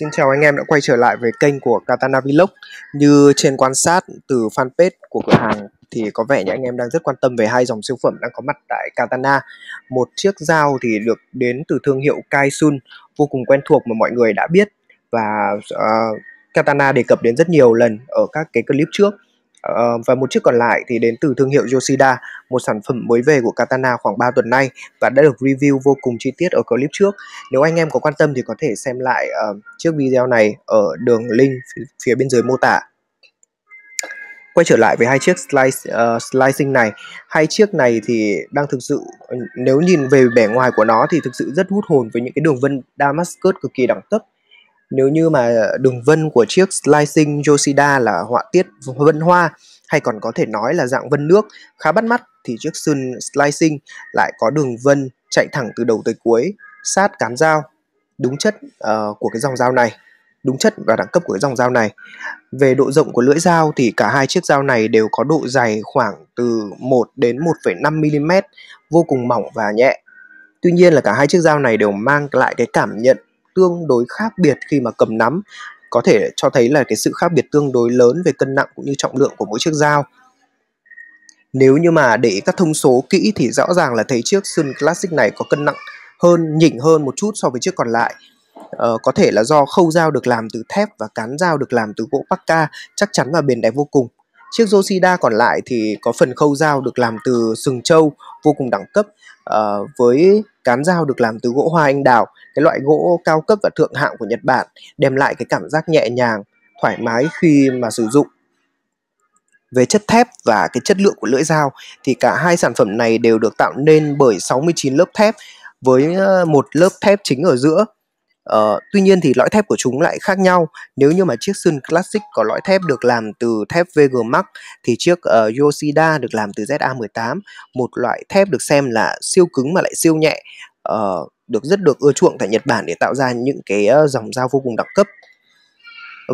Xin chào anh em đã quay trở lại với kênh của Katana Vlog Như trên quan sát từ fanpage của cửa hàng thì có vẻ như anh em đang rất quan tâm về hai dòng siêu phẩm đang có mặt tại Katana Một chiếc dao thì được đến từ thương hiệu Kaisun vô cùng quen thuộc mà mọi người đã biết Và uh, Katana đề cập đến rất nhiều lần ở các cái clip trước Ờ, và một chiếc còn lại thì đến từ thương hiệu Yoshida, một sản phẩm mới về của Katana khoảng 3 tuần nay và đã được review vô cùng chi tiết ở clip trước. Nếu anh em có quan tâm thì có thể xem lại uh, chiếc video này ở đường link phía bên dưới mô tả. Quay trở lại với hai chiếc slice, uh, slicing này, hai chiếc này thì đang thực sự ừ, nếu nhìn về bề ngoài của nó thì thực sự rất hút hồn với những cái đường vân Damascus cực kỳ đẳng cấp nếu như mà đường vân của chiếc slicing Yoshida là họa tiết vân hoa hay còn có thể nói là dạng vân nước khá bắt mắt thì chiếc Sun Slicing lại có đường vân chạy thẳng từ đầu tới cuối sát cán dao đúng chất uh, của cái dòng dao này đúng chất và đẳng cấp của cái dòng dao này về độ rộng của lưỡi dao thì cả hai chiếc dao này đều có độ dày khoảng từ 1 đến 1,5 mm vô cùng mỏng và nhẹ tuy nhiên là cả hai chiếc dao này đều mang lại cái cảm nhận tương đối khác biệt khi mà cầm nắm có thể cho thấy là cái sự khác biệt tương đối lớn về cân nặng cũng như trọng lượng của mỗi chiếc dao nếu như mà để các thông số kỹ thì rõ ràng là thấy chiếc Sun Classic này có cân nặng hơn, nhỉnh hơn một chút so với chiếc còn lại. Ờ, có thể là do khâu dao được làm từ thép và cán dao được làm từ gỗ Pacca, chắc chắn và bền đẹp vô cùng. Chiếc Yoshida còn lại thì có phần khâu dao được làm từ sừng trâu vô cùng đẳng cấp uh, với cán dao được làm từ gỗ hoa anh đào cái loại gỗ cao cấp và thượng hạng của Nhật Bản đem lại cái cảm giác nhẹ nhàng thoải mái khi mà sử dụng về chất thép và cái chất lượng của lưỡi dao thì cả hai sản phẩm này đều được tạo nên bởi 69 lớp thép với ờ, một lớp thép chính ở giữa Uh, tuy nhiên thì lõi thép của chúng lại khác nhau. Nếu như mà chiếc Sun Classic có lõi thép được làm từ thép VG Max thì chiếc uh, Yoshida được làm từ ZA18, một loại thép được xem là siêu cứng mà lại siêu nhẹ, uh, được rất được ưa chuộng tại Nhật Bản để tạo ra những cái uh, dòng dao vô cùng đẳng cấp.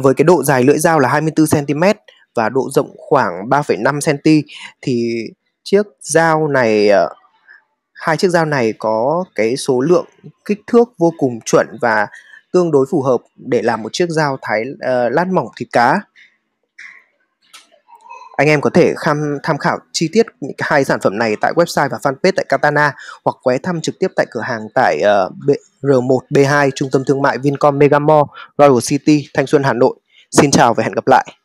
Với cái độ dài lưỡi dao là 24 cm và độ rộng khoảng 3,5 cm thì chiếc dao này uh, hai chiếc dao này có cái số lượng kích thước vô cùng chuẩn và tương đối phù hợp để làm một chiếc dao thái uh, lát mỏng thịt cá. Anh em có thể tham tham khảo chi tiết những hai sản phẩm này tại website và fanpage tại Katana hoặc ghé thăm trực tiếp tại cửa hàng tại uh, R1, B2, Trung tâm Thương mại Vincom Megamall, Royal City, Thanh Xuân, Hà Nội. Xin chào và hẹn gặp lại!